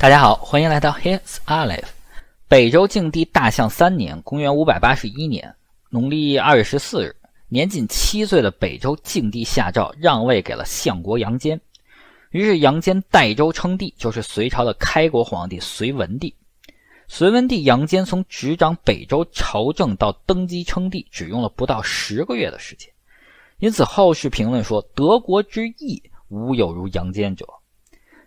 大家好，欢迎来到 His a l i v e 北周静帝大象三年（公元五百八十一年），农历二月十四日，年仅七岁的北周静帝下诏让位给了相国杨坚，于是杨坚代周称帝，就是隋朝的开国皇帝隋文帝。隋文帝杨坚从执掌北周朝政到登基称帝，只用了不到十个月的时间，因此后世评论说：“德国之义，无有如杨坚者。”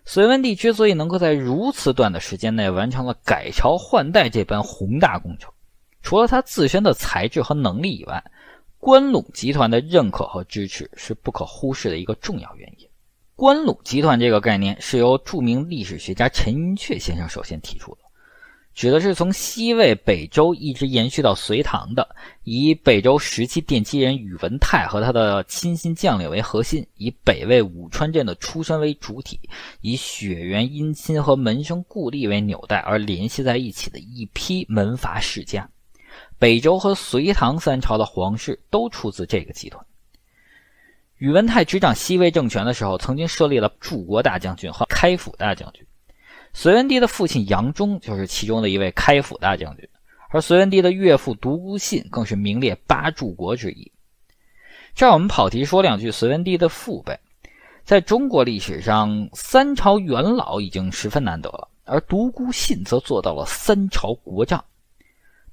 隋文帝之所以能够在如此短的时间内完成了改朝换代这般宏大工程，除了他自身的才智和能力以外，关陇集团的认可和支持是不可忽视的一个重要原因。关陇集团这个概念是由著名历史学家陈寅恪先生首先提出的。指的是从西魏北周一直延续到隋唐的，以北周时期奠基人宇文泰和他的亲信将领为核心，以北魏武川镇的出身为主体，以血缘姻亲和门生故吏为纽带而联系在一起的一批门阀世家。北周和隋唐三朝的皇室都出自这个集团。宇文泰执掌西魏政权的时候，曾经设立了柱国大将军和开府大将军。隋文帝的父亲杨忠就是其中的一位开府大将军，而隋文帝的岳父独孤信更是名列八柱国之一。这我们跑题说两句，隋文帝的父辈在中国历史上三朝元老已经十分难得了，而独孤信则做到了三朝国丈。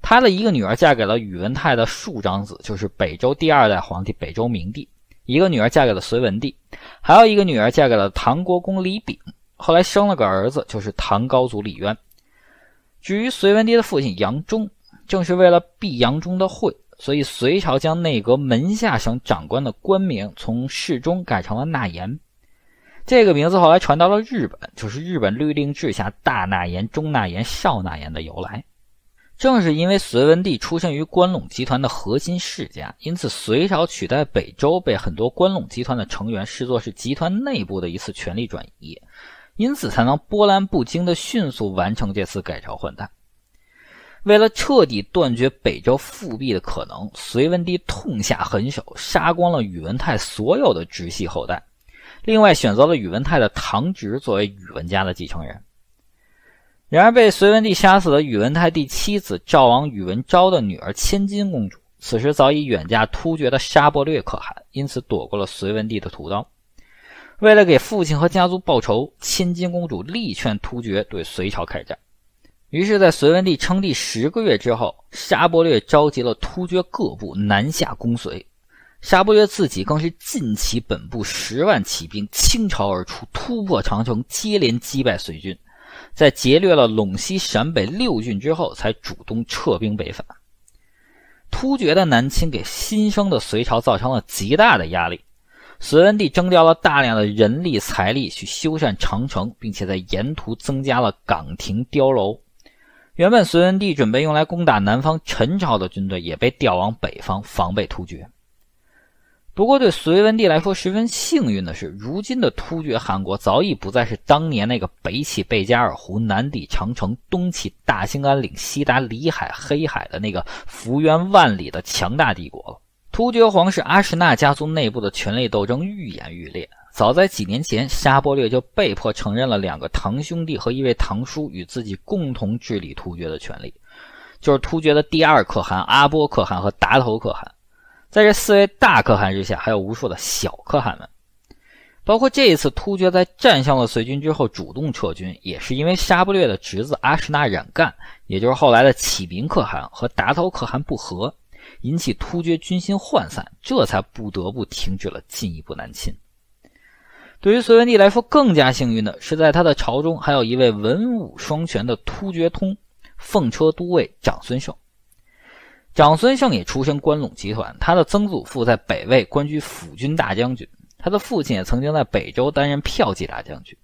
他的一个女儿嫁给了宇文泰的庶长子，就是北周第二代皇帝北周明帝；一个女儿嫁给了隋文帝，还有一个女儿嫁给了唐国公李炳。后来生了个儿子，就是唐高祖李渊。至于隋文帝的父亲杨忠，正是为了避杨忠的讳，所以隋朝将内阁门下省长官的官名从侍中改成了纳言。这个名字后来传到了日本，就是日本律令制下大纳言、中纳言、少纳言的由来。正是因为隋文帝出生于关陇集团的核心世家，因此隋朝取代北周，被很多关陇集团的成员视作是集团内部的一次权力转移。因此才能波澜不惊地迅速完成这次改朝换代。为了彻底断绝北周复辟的可能，隋文帝痛下狠手，杀光了宇文泰所有的直系后代。另外，选择了宇文泰的堂侄作为宇文家的继承人。然而，被隋文帝杀死的宇文泰第七子赵王宇文昭的女儿千金公主，此时早已远嫁突厥的沙伯略可汗，因此躲过了隋文帝的屠刀。为了给父亲和家族报仇，千金公主力劝突厥对隋朝开战。于是，在隋文帝称帝十个月之后，沙伯略召集了突厥各部南下攻隋。沙伯略自己更是尽起本部十万骑兵，倾巢而出，突破长城，接连击败隋军。在劫掠了陇西、陕北六郡之后，才主动撤兵北返。突厥的南侵给新生的隋朝造成了极大的压力。隋文帝征调了大量的人力财力去修缮长城，并且在沿途增加了岗亭、碉楼。原本隋文帝准备用来攻打南方陈朝的军队，也被调往北方防备突厥。不过，对隋文帝来说十分幸运的是，如今的突厥汗国早已不再是当年那个北起贝加尔湖、南抵长城、东起大兴安岭、西达里海、黑海的那个幅员万里的强大帝国了。突厥皇室阿什纳家族内部的权力斗争愈演愈烈。早在几年前，沙伯略就被迫承认了两个堂兄弟和一位堂叔与自己共同治理突厥的权利，就是突厥的第二可汗阿波可汗和达头可汗。在这四位大可汗之下，还有无数的小可汗们。包括这一次突厥在战胜了隋军之后主动撤军，也是因为沙伯略的侄子阿什纳冉干，也就是后来的启明可汗和达头可汗不和。引起突厥军心涣散，这才不得不停止了进一步南侵。对于隋文帝来说，更加幸运的是，在他的朝中还有一位文武双全的突厥通奉车都尉长孙晟。长孙晟也出身关陇集团，他的曾祖父在北魏官居辅军大将军，他的父亲也曾经在北周担任骠骑大将军。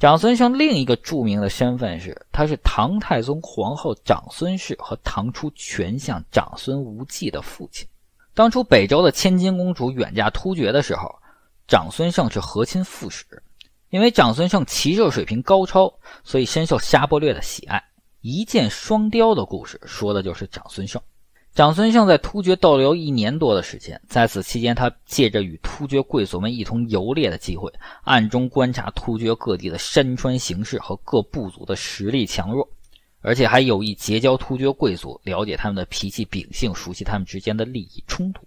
长孙晟另一个著名的身份是，他是唐太宗皇后长孙氏和唐初权相长孙无忌的父亲。当初北周的千金公主远嫁突厥的时候，长孙晟是和亲副使。因为长孙晟骑射水平高超，所以深受沙伯略的喜爱。一箭双雕的故事说的就是长孙晟。长孙晟在突厥逗留一年多的时间，在此期间，他借着与突厥贵族们一同游猎的机会，暗中观察突厥各地的山川形势和各部族的实力强弱，而且还有意结交突厥贵族，了解他们的脾气秉性，熟悉他们之间的利益冲突。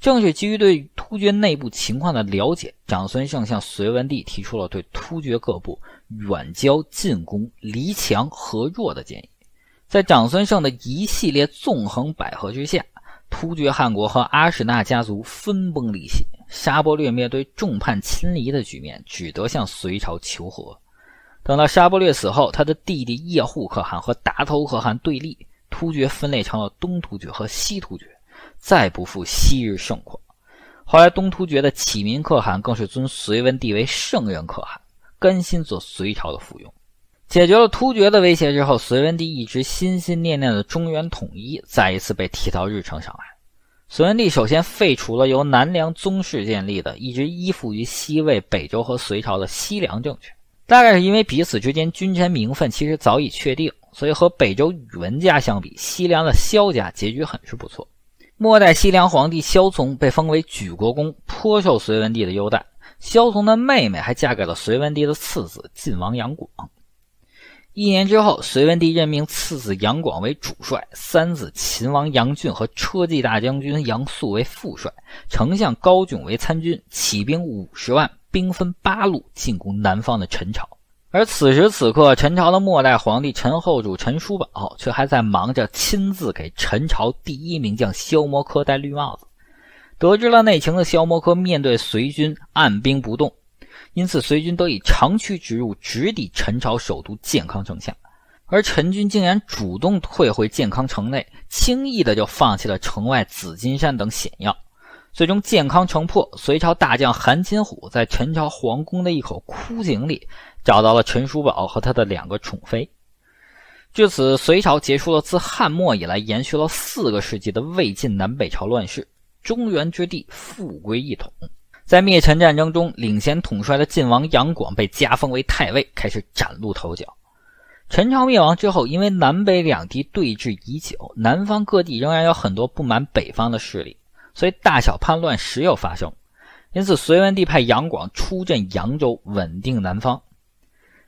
正是基于对突厥内部情况的了解，长孙晟向隋文帝提出了对突厥各部远交、近攻、离强合弱的建议。在长孙晟的一系列纵横捭阖之下，突厥汗国和阿史那家族分崩离析。沙钵略面对众叛亲离的局面，只得向隋朝求和。等到沙钵略死后，他的弟弟叶护可汗和达头可汗对立，突厥分裂成了东突厥和西突厥，再不复昔日盛况。后来，东突厥的启民可汗更是尊隋文帝为圣人可汗，甘心做隋朝的附庸。解决了突厥的威胁之后，隋文帝一直心心念念的中原统一再一次被提到日程上来。隋文帝首先废除了由南凉宗室建立的、一直依附于西魏、北周和隋朝的西凉政权。大概是因为彼此之间君臣名分其实早已确定，所以和北周宇文家相比，西凉的萧家结局很是不错。末代西凉皇帝萧从被封为举国公，颇受隋文帝的优待。萧从的妹妹还嫁给了隋文帝的次子晋王杨广。一年之后，隋文帝任命次子杨广为主帅，三子秦王杨俊和车骑大将军杨素为副帅，丞相高炯为参军，起兵五十万，兵分八路进攻南方的陈朝。而此时此刻，陈朝的末代皇帝陈后主陈叔宝却还在忙着亲自给陈朝第一名将萧摩柯戴绿帽子。得知了内情的萧摩柯面对隋军按兵不动。因此，隋军得以长驱直入，直抵陈朝首都建康城下，而陈军竟然主动退回建康城内，轻易的就放弃了城外紫金山等险要。最终，建康城破，隋朝大将韩擒虎在陈朝皇宫的一口枯井里找到了陈叔宝和他的两个宠妃。至此，隋朝结束了自汉末以来延续了四个世纪的魏晋南北朝乱世，中原之地复归一统。在灭陈战争中，领衔统帅的晋王杨广被加封为太尉，开始崭露头角。陈朝灭亡之后，因为南北两地对峙已久，南方各地仍然有很多不满北方的势力，所以大小叛乱时有发生。因此，隋文帝派杨广出镇扬州，稳定南方。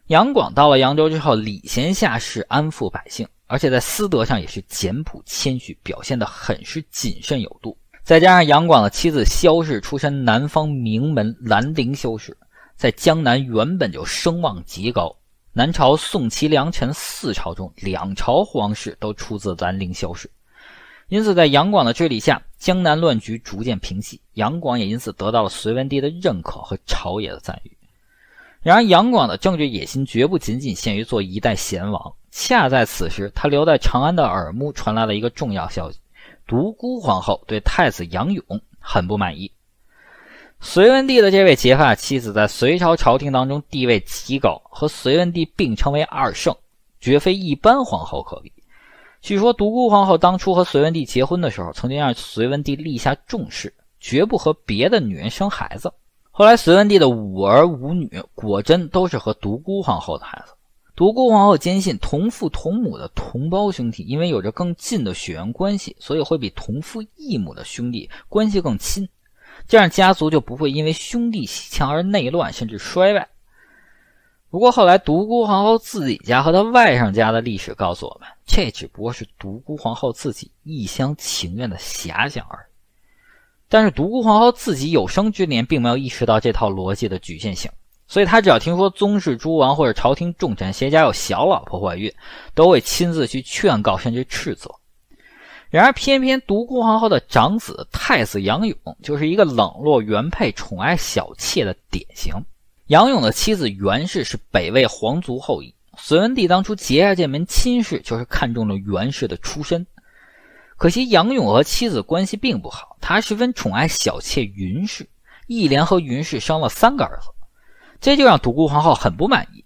杨广到了扬州之后，礼贤下士，安抚百姓，而且在私德上也是简朴谦虚，表现的很是谨慎有度。再加上杨广的妻子萧氏出身南方名门兰陵萧氏，在江南原本就声望极高。南朝宋齐梁陈四朝中，两朝皇室都出自兰陵萧氏，因此在杨广的治理下，江南乱局逐渐平息，杨广也因此得到了隋文帝的认可和朝野的赞誉。然而，杨广的政治野心绝不仅仅限于做一代贤王。恰在此时，他留在长安的耳目传来了一个重要消息。独孤皇后对太子杨勇很不满意。隋文帝的这位结发妻子在隋朝朝廷当中地位极高，和隋文帝并称为二圣，绝非一般皇后可比。据说独孤皇后当初和隋文帝结婚的时候，曾经让隋文帝立下重誓，绝不和别的女人生孩子。后来隋文帝的五儿五女果真都是和独孤皇后的孩子。独孤皇后坚信，同父同母的同胞兄弟，因为有着更近的血缘关系，所以会比同父异母的兄弟关系更亲，这样家族就不会因为兄弟阋强而内乱甚至衰败。不过后来，独孤皇后自己家和她外甥家的历史告诉我们，这只不过是独孤皇后自己一厢情愿的遐想而已。但是，独孤皇后自己有生之年并没有意识到这套逻辑的局限性。所以他只要听说宗室诸王或者朝廷重臣谁家有小老婆怀孕，都会亲自去劝告，甚至斥责。然而，偏偏独孤皇后的长子太子杨勇就是一个冷落原配、宠爱小妾的典型。杨勇的妻子元氏是北魏皇族后裔，隋文帝当初结下这门亲事，就是看中了元氏的出身。可惜杨勇和妻子关系并不好，他十分宠爱小妾云氏，一连和云氏生了三个儿子。这就让独孤皇后很不满意，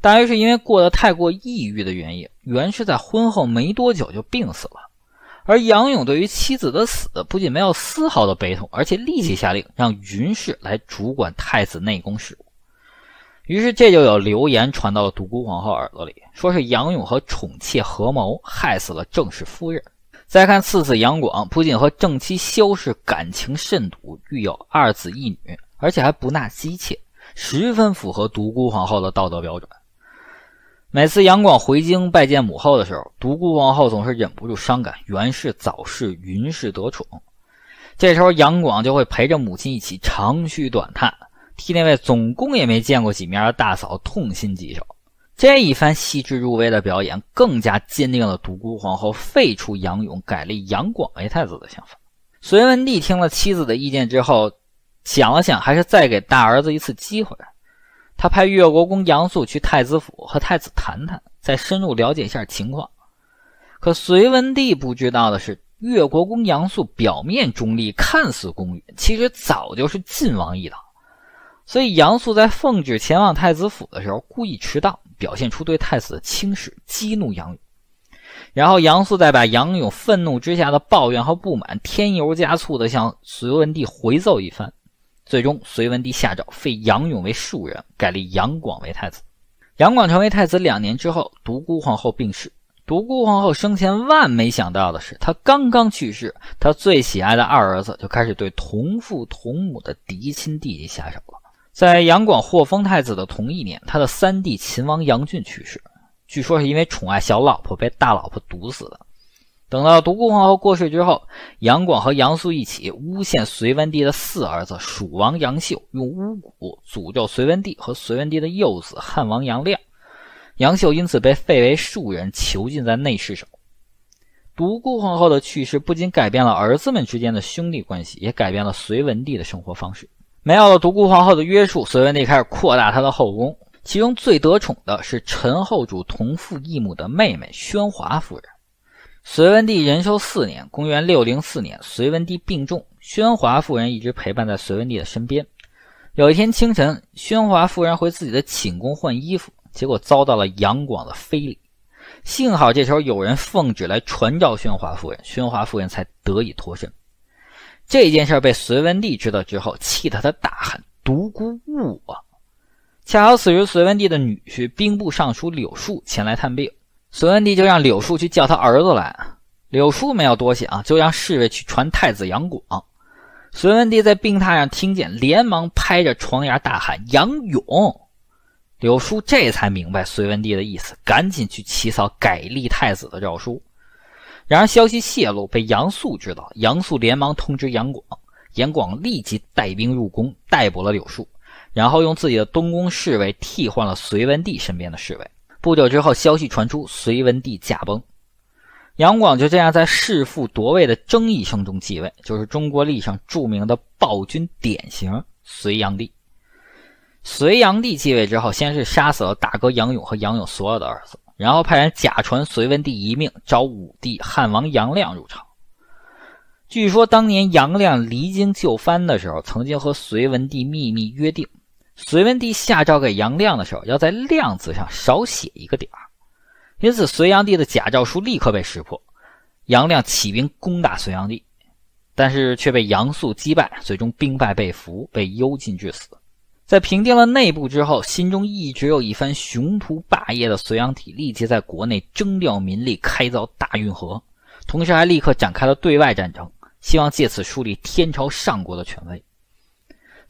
大约是因为过得太过抑郁的原因，袁氏在婚后没多久就病死了。而杨勇对于妻子的死不仅没有丝毫的悲痛，而且立即下令让云氏来主管太子内宫事务。于是，这就有流言传到了独孤皇后耳朵里，说是杨勇和宠妾合谋害死了正室夫人。再看次子杨广，不仅和正妻萧氏感情甚笃，育有二子一女，而且还不纳姬妾。十分符合独孤皇后的道德标准。每次杨广回京拜见母后的时候，独孤皇后总是忍不住伤感：袁氏早逝，云氏得宠。这时候，杨广就会陪着母亲一起长吁短叹，替那位总共也没见过几面的大嫂痛心疾首。这一番细致入微的表演，更加坚定了独孤皇后废除杨勇、改立杨广为太子的想法。隋文帝听了妻子的意见之后。想了想，还是再给大儿子一次机会。他派越国公杨素去太子府和太子谈谈，再深入了解一下情况。可隋文帝不知道的是，越国公杨素表面中立，看似公允，其实早就是晋王一党。所以杨素在奉旨前往太子府的时候，故意迟到，表现出对太子的轻视，激怒杨勇。然后杨素再把杨勇愤怒之下的抱怨和不满添油加醋的向隋文帝回奏一番。最终，隋文帝下诏废杨勇为庶人，改立杨广为太子。杨广成为太子两年之后，独孤皇后病逝。独孤皇后生前万没想到的是，他刚刚去世，他最喜爱的二儿子就开始对同父同母的嫡亲弟弟下手了。在杨广获封太子的同一年，他的三弟秦王杨俊去世，据说是因为宠爱小老婆被大老婆毒死的。等到独孤皇后过世之后，杨广和杨素一起诬陷隋文帝的四儿子蜀王杨秀用巫蛊诅咒隋文帝和隋文帝的幼子汉王杨亮，杨秀因此被废为庶人，囚禁在内侍省。独孤皇后的去世不仅改变了儿子们之间的兄弟关系，也改变了隋文帝的生活方式。没有了独孤皇后的约束，隋文帝开始扩大他的后宫，其中最得宠的是陈后主同父异母的妹妹宣华夫人。隋文帝仁寿四年，公元六零四年，隋文帝病重，宣华夫人一直陪伴在隋文帝的身边。有一天清晨，宣华夫人回自己的寝宫换衣服，结果遭到了杨广的非礼。幸好这时候有人奉旨来传召宣华夫人，宣华夫人才得以脱身。这件事被隋文帝知道之后，气得他大喊：“独孤误我！”恰好此时，隋文帝的女婿兵部尚书柳树前来探病。隋文帝就让柳树去叫他儿子来，柳树没有多想，就让侍卫去传太子杨广。隋文帝在病榻上听见，连忙拍着床沿大喊：“杨勇！”柳树这才明白隋文帝的意思，赶紧去起草改立太子的诏书。然而消息泄露，被杨素知道，杨素连忙通知杨广，杨广立即带兵入宫，逮捕了柳树，然后用自己的东宫侍卫替换了隋文帝身边的侍卫。不久之后，消息传出，隋文帝驾崩，杨广就这样在弑父夺位的争议声中继位，就是中国历史上著名的暴君典型——隋炀帝。隋炀帝继位之后，先是杀死了大哥杨勇和杨勇所有的儿子，然后派人假传隋文帝遗命，召武帝汉王杨亮入朝。据说当年杨亮离京就藩的时候，曾经和隋文帝秘密约定。隋文帝下诏给杨亮的时候，要在“亮”字上少写一个点儿，因此隋炀帝的假诏书立刻被识破。杨亮起兵攻打隋炀帝，但是却被杨素击败，最终兵败被俘，被幽禁致死。在平定了内部之后，心中一直有一番雄图霸业的隋炀帝，立即在国内征调民力开凿大运河，同时还立刻展开了对外战争，希望借此树立天朝上国的权威。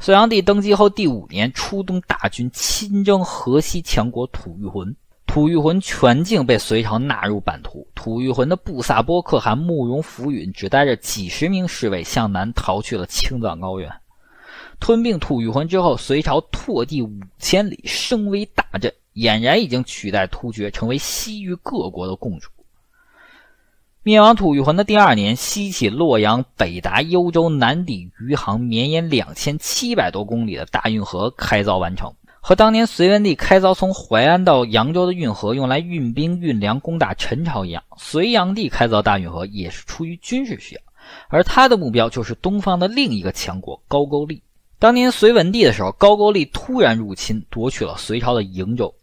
隋炀帝登基后第五年，出动大军亲征河西强国吐谷浑。吐谷浑全境被隋朝纳入版图。吐谷浑的布萨波可汗慕容福允只带着几十名侍卫向南逃去了青藏高原。吞并吐谷浑之后，隋朝拓地五千里，声威大振，俨然已经取代突厥，成为西域各国的共主。灭亡吐谷浑的第二年，西起洛阳，北达幽州，南抵余杭，绵延两千七百多公里的大运河开凿完成。和当年隋文帝开凿从淮安到扬州的运河用来运兵运粮攻打陈朝一样，隋炀帝开凿大运河也是出于军事需要，而他的目标就是东方的另一个强国高句丽。当年隋文帝的时候，高句丽突然入侵，夺取了隋朝的瀛州。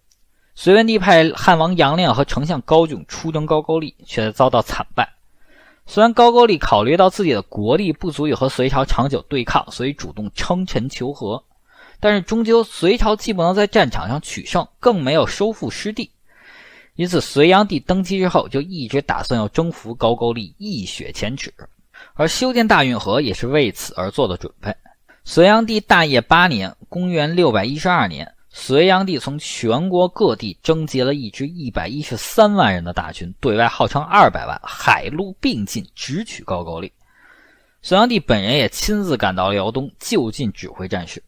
隋文帝派汉王杨亮和丞相高炯出征高句丽，却遭到惨败。虽然高句丽考虑到自己的国力不足以和隋朝长久对抗，所以主动称臣求和，但是终究隋朝既不能在战场上取胜，更没有收复失地。因此，隋炀帝登基之后就一直打算要征服高句丽，一雪前耻。而修建大运河也是为此而做的准备。隋炀帝大业八年（公元612年）。隋炀帝从全国各地征集了一支一百一十三万人的大军，对外号称二百万，海陆并进，直取高句丽。隋炀帝本人也亲自赶到辽东，就近指挥战事。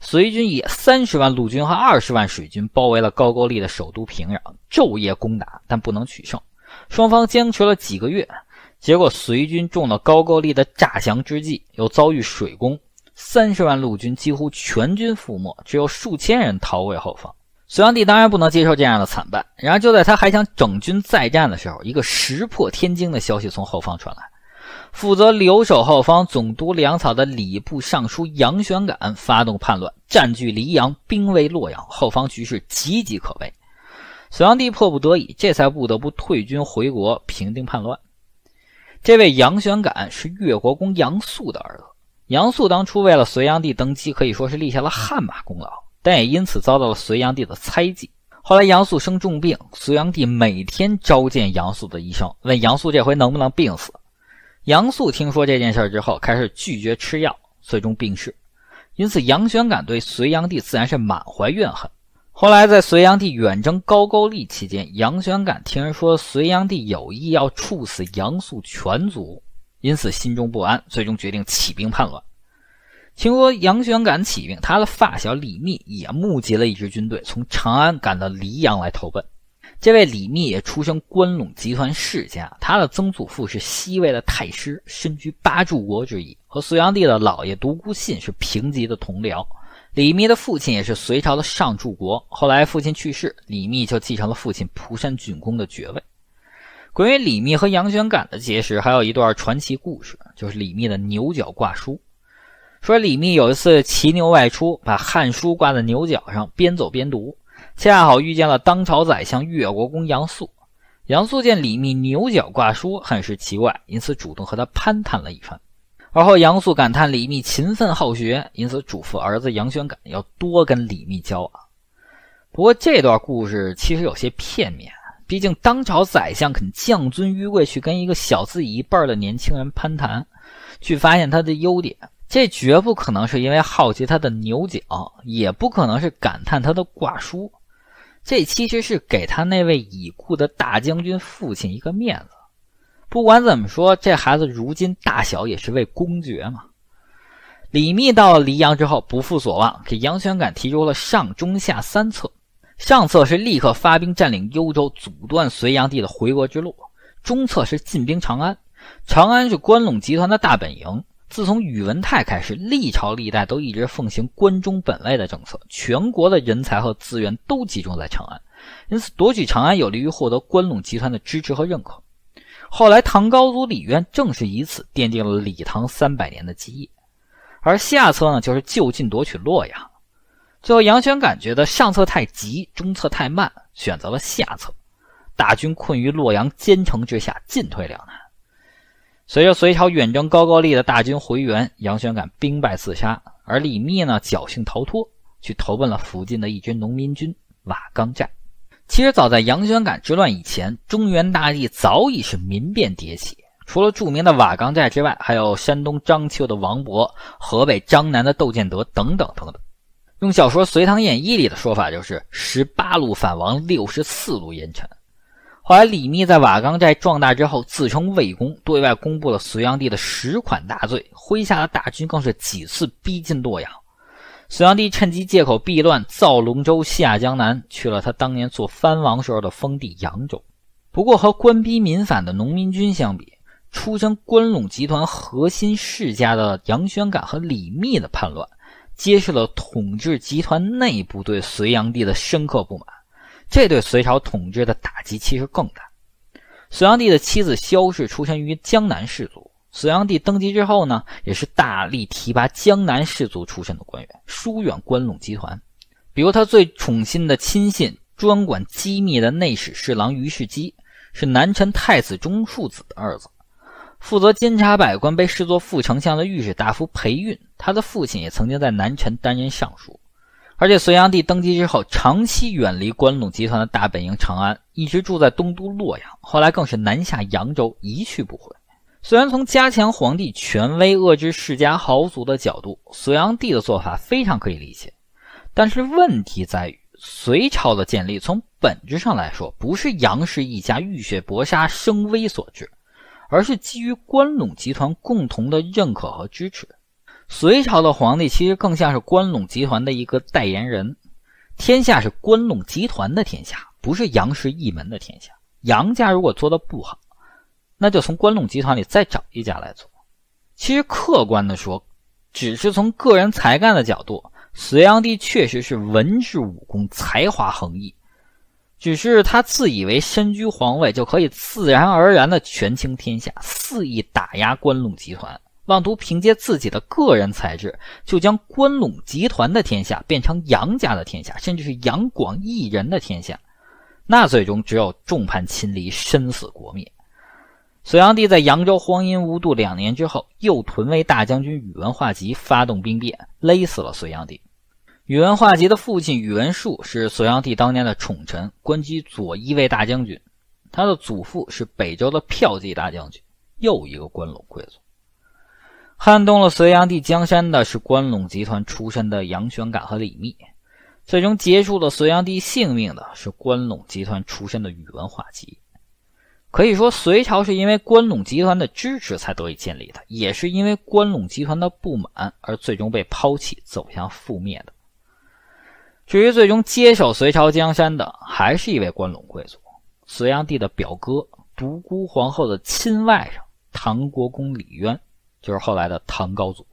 隋军以三十万陆军和二十万水军包围了高句丽的首都平壤，昼夜攻打，但不能取胜。双方僵持了几个月，结果隋军中了高句丽的诈降之计，又遭遇水攻。三十万陆军几乎全军覆没，只有数千人逃回后方。隋炀帝当然不能接受这样的惨败。然而，就在他还想整军再战的时候，一个石破天惊的消息从后方传来：负责留守后方总督粮草的礼部尚书杨玄感发动叛乱，占据黎阳，兵围洛阳，后方局势岌岌可危。隋炀帝迫不得已，这才不得不退军回国平定叛乱。这位杨玄感是越国公杨素的儿子。杨素当初为了隋炀帝登基，可以说是立下了汗马功劳，但也因此遭到了隋炀帝的猜忌。后来杨素生重病，隋炀帝每天召见杨素的医生，问杨素这回能不能病死。杨素听说这件事之后，开始拒绝吃药，最终病逝。因此，杨玄感对隋炀帝自然是满怀怨恨。后来在隋炀帝远征高句丽期间，杨玄感听人说隋炀帝有意要处死杨素全族。因此，心中不安，最终决定起兵叛乱。听说杨玄感起兵，他的发小李密也募集了一支军队，从长安赶到黎阳来投奔。这位李密也出身关陇集团世家，他的曾祖父是西魏的太师，身居八柱国之一，和隋炀帝的老爷独孤信是平级的同僚。李密的父亲也是隋朝的上柱国，后来父亲去世，李密就继承了父亲蒲山郡公的爵位。关于李密和杨玄感的结识，还有一段传奇故事，就是李密的牛角挂书。说李密有一次骑牛外出，把汉书挂在牛角上，边走边读，恰好遇见了当朝宰相越国公杨素。杨素见李密牛角挂书，很是奇怪，因此主动和他攀谈了一番。而后杨素感叹李密勤奋好学，因此嘱咐儿子杨玄感要多跟李密交往。不过这段故事其实有些片面。毕竟，当朝宰相肯降尊于贵去跟一个小自己一半的年轻人攀谈，去发现他的优点，这绝不可能是因为好奇他的牛角，也不可能是感叹他的挂书，这其实是给他那位已故的大将军父亲一个面子。不管怎么说，这孩子如今大小也是位公爵嘛。李密到了黎阳之后，不负所望，给杨玄感提出了上中下三策。上策是立刻发兵占领幽州，阻断隋炀帝的回国之路；中策是进兵长安，长安是关陇集团的大本营。自从宇文泰开始，历朝历代都一直奉行关中本位的政策，全国的人才和资源都集中在长安，因此夺取长安有利于获得关陇集团的支持和认可。后来，唐高祖李渊正是以此奠定了李唐三百年的基业。而下策呢，就是就近夺取洛阳。最后，杨玄感觉得上策太急，中策太慢，选择了下策，大军困于洛阳坚城之下，进退两难。随着隋朝远征高句丽的大军回援，杨玄感兵败自杀，而李密呢，侥幸逃脱，去投奔了附近的一支农民军瓦岗寨。其实，早在杨玄感之乱以前，中原大地早已是民变迭起，除了著名的瓦岗寨之外，还有山东章丘的王勃、河北张南的窦建德等等等等。用小说《隋唐演义》里的说法，就是十八路反王，六十四路烟尘。后来，李密在瓦岗寨壮大之后，自称魏公，对外公布了隋炀帝的十款大罪，麾下的大军更是几次逼近洛阳。隋炀帝趁机借口避乱，造龙舟下江南，去了他当年做藩王时候的封地扬州。不过，和官逼民反的农民军相比，出身关陇集团核心世家的杨宣感和李密的叛乱。揭示了统治集团内部对隋炀帝的深刻不满，这对隋朝统治的打击其实更大。隋炀帝的妻子萧氏出身于江南士族，隋炀帝登基之后呢，也是大力提拔江南士族出身的官员，疏远关陇集团。比如他最宠信的亲信、专管机密的内史侍郎于世基，是南陈太子中庶子的儿子。负责监察百官，被视作副丞相的御史大夫裴蕴，他的父亲也曾经在南陈担任尚书。而且隋炀帝登基之后，长期远离关陇集团的大本营长安，一直住在东都洛阳，后来更是南下扬州，一去不回。虽然从加强皇帝权威、遏制世家豪族的角度，隋炀帝的做法非常可以理解，但是问题在于，隋朝的建立从本质上来说，不是杨氏一家浴血搏杀、声威所致。而是基于关陇集团共同的认可和支持。隋朝的皇帝其实更像是关陇集团的一个代言人，天下是关陇集团的天下，不是杨氏一门的天下。杨家如果做的不好，那就从关陇集团里再找一家来做。其实客观的说，只是从个人才干的角度，隋炀帝确实是文治武功才华横溢。只是他自以为身居皇位就可以自然而然的权倾天下，肆意打压关陇集团，妄图凭借自己的个人才智就将关陇集团的天下变成杨家的天下，甚至是杨广一人的天下。那最终只有众叛亲离，身死国灭。隋炀帝在扬州荒淫无度两年之后，又屯为大将军宇文化及发动兵变，勒死了隋炀帝。宇文化及的父亲宇文述是隋炀帝当年的宠臣，官居左一卫大将军。他的祖父是北周的骠骑大将军，又一个关陇贵族。撼动了隋炀帝江山的是关陇集团出身的杨玄感和李密，最终结束了隋炀帝性命的是关陇集团出身的宇文化及。可以说，隋朝是因为关陇集团的支持才得以建立的，也是因为关陇集团的不满而最终被抛弃，走向覆灭的。至于最终接手隋朝江山的，还是一位关陇贵族，隋炀帝的表哥，独孤皇后的亲外甥，唐国公李渊，就是后来的唐高祖。